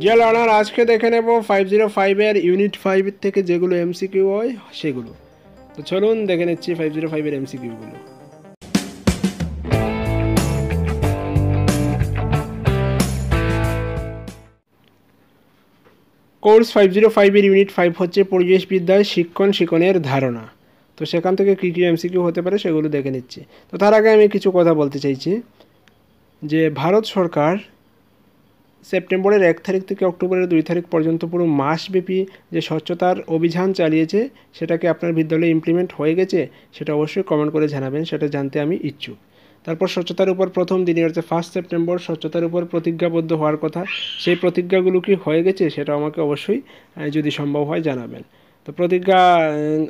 deer honour আজকে দেখে নেব ফাইভ জিরো ফাইভের ইউনিট ফাইভ থেকে যেগুলো এমসিকিউ হয় সেগুলো তো চলুন দেখে নিচ্ছি ফাইভ জিরো ফাইভের এমসিকিউগুলো কোর্স ফাইভ জিরো ফাইভের ইউনিট ফাইভ হচ্ছে পরিবেশবিদ্যায় শিক্ষণ শিক্ষণের ধারণা তো সেখান থেকে কী কী এমসিকিউ হতে পারে সেগুলো দেখে নিচ্ছি তো তার আগে আমি কিছু কথা বলতে চাইছি যে ভারত সরকার সেপ্টেম্বরের এক তারিখ থেকে অক্টোবরের দুই তারিখ পর্যন্ত পুরো মাসব্যাপী যে স্বচ্ছতার অভিযান চালিয়েছে সেটাকে আপনার বিদ্যালয়ে ইমপ্লিমেন্ট হয়ে গেছে সেটা অবশ্যই কমেন্ট করে জানাবেন সেটা জানতে আমি ইচ্ছুক তারপর স্বচ্ছতার উপর প্রথম দিনই হচ্ছে ফার্স্ট সেপ্টেম্বর স্বচ্ছতার উপর প্রতিজ্ঞাবদ্ধ হওয়ার কথা সেই প্রতিজ্ঞাগুলো কি হয়ে গেছে সেটা আমাকে অবশ্যই যদি সম্ভব হয় জানাবেন তো প্রতিজ্ঞা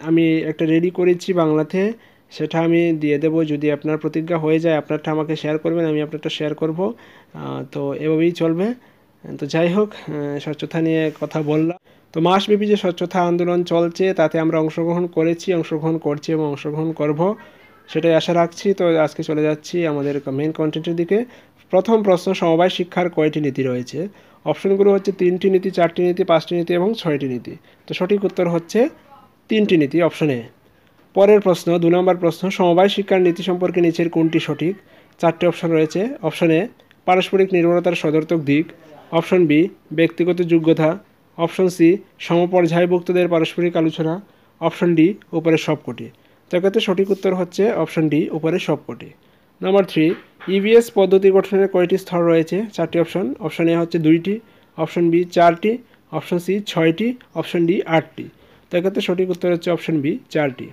আমি একটা রেডি করেছি বাংলাতে সেটা আমি দিয়ে দেব যদি আপনার প্রতিজ্ঞা হয়ে যায় আপনারটা আমাকে শেয়ার করবেন আমি আপনারটা শেয়ার করব তো এভাবেই চলবে তো যাই হোক স্বচ্ছতা নিয়ে কথা বললাম তো মাসব্যাপী যে স্বচ্ছতা আন্দোলন চলছে তাতে আমরা অংশগ্রহণ করেছি অংশগ্রহণ করছি এবং অংশগ্রহণ করব সেটাই আশা রাখছি তো আজকে চলে যাচ্ছি আমাদের মেন কন্টেন্টের দিকে প্রথম প্রশ্ন সমবায় শিক্ষার কয়টি নীতি রয়েছে অপশনগুলো হচ্ছে তিনটি নীতি চারটি নীতি পাঁচটি নীতি এবং ছয়টি নীতি তো সঠিক উত্তর হচ্ছে তিনটি নীতি অপশনে পরের প্রশ্ন দু নম্বর প্রশ্ন সমবায় শিক্ষার নীতি সম্পর্কে নিচের কোনটি সঠিক চারটি অপশন রয়েছে অপশন এ পারস্পরিক নির্ভরতার সদর্থক দিক অপশন বি ব্যক্তিগত যোগ্যতা অপশন সি সমপর্যায়ভুক্তদের পারস্পরিক আলোচনা অপশন ডি উপরের সবকটি কোটি এক্ষেত্রে সঠিক উত্তর হচ্ছে অপশন ডি উপরের সবকটি নাম্বার থ্রি ইভিএস পদ্ধতি গঠনের কয়টি স্তর রয়েছে চারটি অপশন অপশন এ হচ্ছে দুইটি অপশন বি চারটি অপশন সি ছয়টি অপশন ডি আটটি তো সঠিক উত্তর হচ্ছে অপশন বি চারটি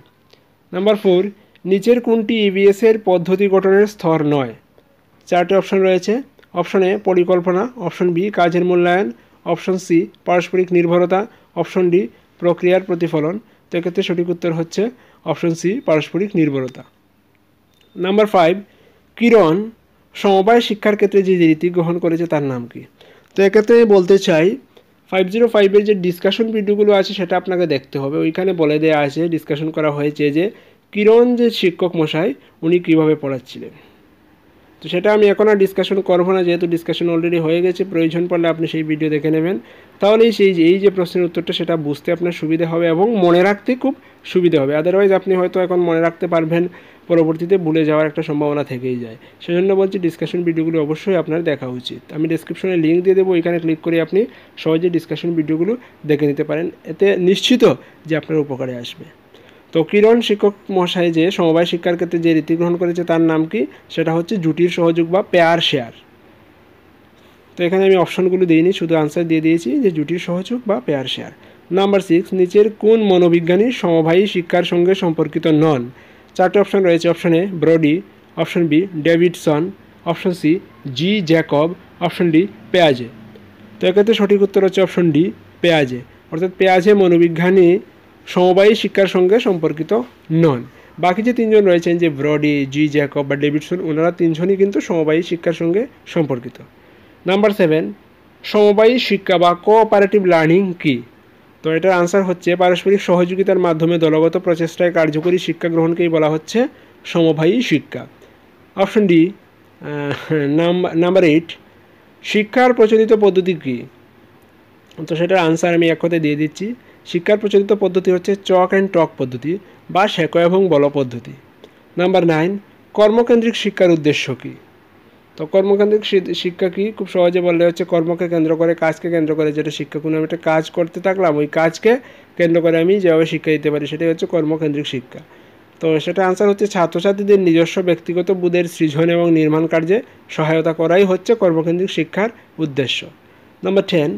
নাম্বার ফোর নিচের কোনটি ইবিএসের e পদ্ধতি গঠনের স্তর নয় চারটি অপশন রয়েছে অপশন এ পরিকল্পনা অপশন বি কাজের মূল্যায়ন অপশন সি পারস্পরিক নির্ভরতা অপশন ডি প্রক্রিয়ার প্রতিফলন তো এক্ষেত্রে সঠিক উত্তর হচ্ছে অপশন সি পারস্পরিক নির্ভরতা নাম্বার ফাইভ কিরণ সমবায় শিক্ষার ক্ষেত্রে যে রীতি গ্রহণ করেছে তার নাম কি তো এক্ষেত্রে আমি বলতে চাই ফাইভ জিরো ফাইভের যে ডিসকাশন ভিডিওগুলো আছে সেটা আপনাকে দেখতে হবে ওইখানে বলে দেওয়া আছে ডিসকাশন করা হয়েছে যে কিরণ যে শিক্ষক মশাই উনি কীভাবে পড়াচ্ছিলেন তো সেটা আমি এখন আর ডিসকাশন করবো না যেহেতু ডিসকাশন অলরেডি হয়ে গেছে প্রয়োজন পড়লে আপনি সেই ভিডিও দেখে নেবেন তাহলেই সেই যে এই যে প্রশ্নের উত্তরটা সেটা বুঝতে আপনার সুবিধা হবে এবং মনে রাখতে খুব সুবিধা হবে আদারওয়াইজ আপনি হয়তো এখন মনে রাখতে পারবেন পরবর্তীতে ভুলে যাওয়ার একটা সম্ভাবনা থেকেই যায় সেজন্য বলছি ডিসকাশন ভিডিওগুলো অবশ্যই আপনার দেখা উচিত আমি ডিসক্রিপশনে লিঙ্ক দিয়ে দেবো ওইখানে ক্লিক করে আপনি সহজে ডিসকাশন ভিডিওগুলো দেখে নিতে পারেন এতে নিশ্চিত যে আপনার উপকারে আসবে তো কিরণ শিক্ষক মশাই যে সমবায় শিক্ষার ক্ষেত্রে যে রীতি গ্রহণ করেছে তার নাম কি সেটা হচ্ছে জুটির সহযোগ বা পেয়ার শেয়ার তো এখানে আমি অপশনগুলো দিইনি শুধু আনসার দিয়ে দিয়েছি যে জুটির সহযোগ বা পেয়ার শেয়ার নাম্বার সিক্স নিচের কোন মনোবিজ্ঞানী সমবায়ী শিক্ষার সঙ্গে সম্পর্কিত নন চারটে অপশন রয়েছে option A Brody option B Davidson option C G Jacob option D পেয়াজে তো এক্ষেত্রে সঠিক উত্তর হচ্ছে অপশন ডি পেয়াজে অর্থাৎ পেয়াজে মনোবিজ্ঞানী সমবায়ী শিক্ষার সঙ্গে সম্পর্কিত নন বাকি যে তিনজন রয়েছেন যে ব্রডি জি জ্যাকব বা ডেভিডসন ওনারা তিনজনই কিন্তু সমবায়ী শিক্ষার সঙ্গে সম্পর্কিত নাম্বার সেভেন সমবায়ী শিক্ষা বা কোঅপারেটিভ লার্নিং কী তো এটার আনসার হচ্ছে পারস্পরিক সহযোগিতার মাধ্যমে দলগত প্রচেষ্টায় কার্যকরী শিক্ষা গ্রহণকেই বলা হচ্ছে সমবায়ী শিক্ষা অপশন ডি নাম্বার এইট শিক্ষার প্রচলিত পদ্ধতি কী তো সেটার আনসার আমি এক কথায় দিয়ে দিচ্ছি শিক্ষার প্রচলিত পদ্ধতি হচ্ছে চক অ্যান্ড টক পদ্ধতি বা শেকো এবং বল পদ্ধতি নাম্বার নাইন কর্মকেন্দ্রিক শিক্ষার উদ্দেশ্য কী তো কর্মকেন্দ্রিক শিক্ষা কি খুব সহজে বললে হচ্ছে কর্মকে কেন্দ্র করে কাজকে কেন্দ্র করে যেটা শিক্ষা কোনো একটা কাজ করতে থাকলাম ওই কাজকে কেন্দ্র করে আমি যেভাবে শিক্ষা দিতে পারি সেটাই হচ্ছে কর্মকেন্দ্রিক শিক্ষা তো সেটা আনসার হচ্ছে ছাত্রছাত্রীদের নিজস্ব ব্যক্তিগত বুধের সৃজন এবং নির্মাণ কার্যে সহায়তা করাই হচ্ছে কর্মকেন্দ্রিক শিক্ষার উদ্দেশ্য number ten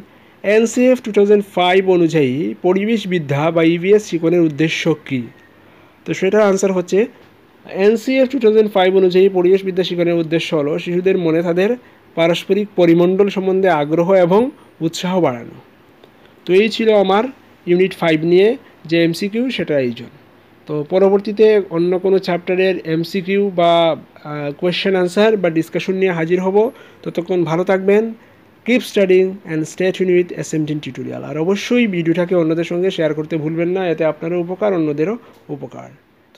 NCF two thousand five অনুযায়ী পরিবেশবিদ্যা বা ইভিএস e শিখনের উদ্দেশ্য কী তো সেটার আনসার হচ্ছে এনসিএফ টু থাউজেন্ড ফাইভ অনুযায়ী পরিবেশবিদ্যা শিখনের উদ্দেশ্য হলো শিশুদের মনে তাদের পারস্পরিক পরিমণ্ডল সম্বন্ধে আগ্রহ এবং উৎসাহ বাড়ানো তো এই ছিল আমার ইউনিট ফাইভ নিয়ে যে এমসিকিউ সেটা এইজন তো পরবর্তীতে অন্য কোনো চ্যাপ্টারের এমসিকিউ বা কোয়েশ্চেন আনসার বা ডিসকাশন নিয়ে হাজির হব ততক্ষণ ভালো থাকবেন keep studying and stay tune with tutorial আর অবশ্যই ভিডিওটাকে অন্যদের সঙ্গে শেয়ার করতে ভুলবেন না এতে আপনারও উপকার অন্যদেরও উপকার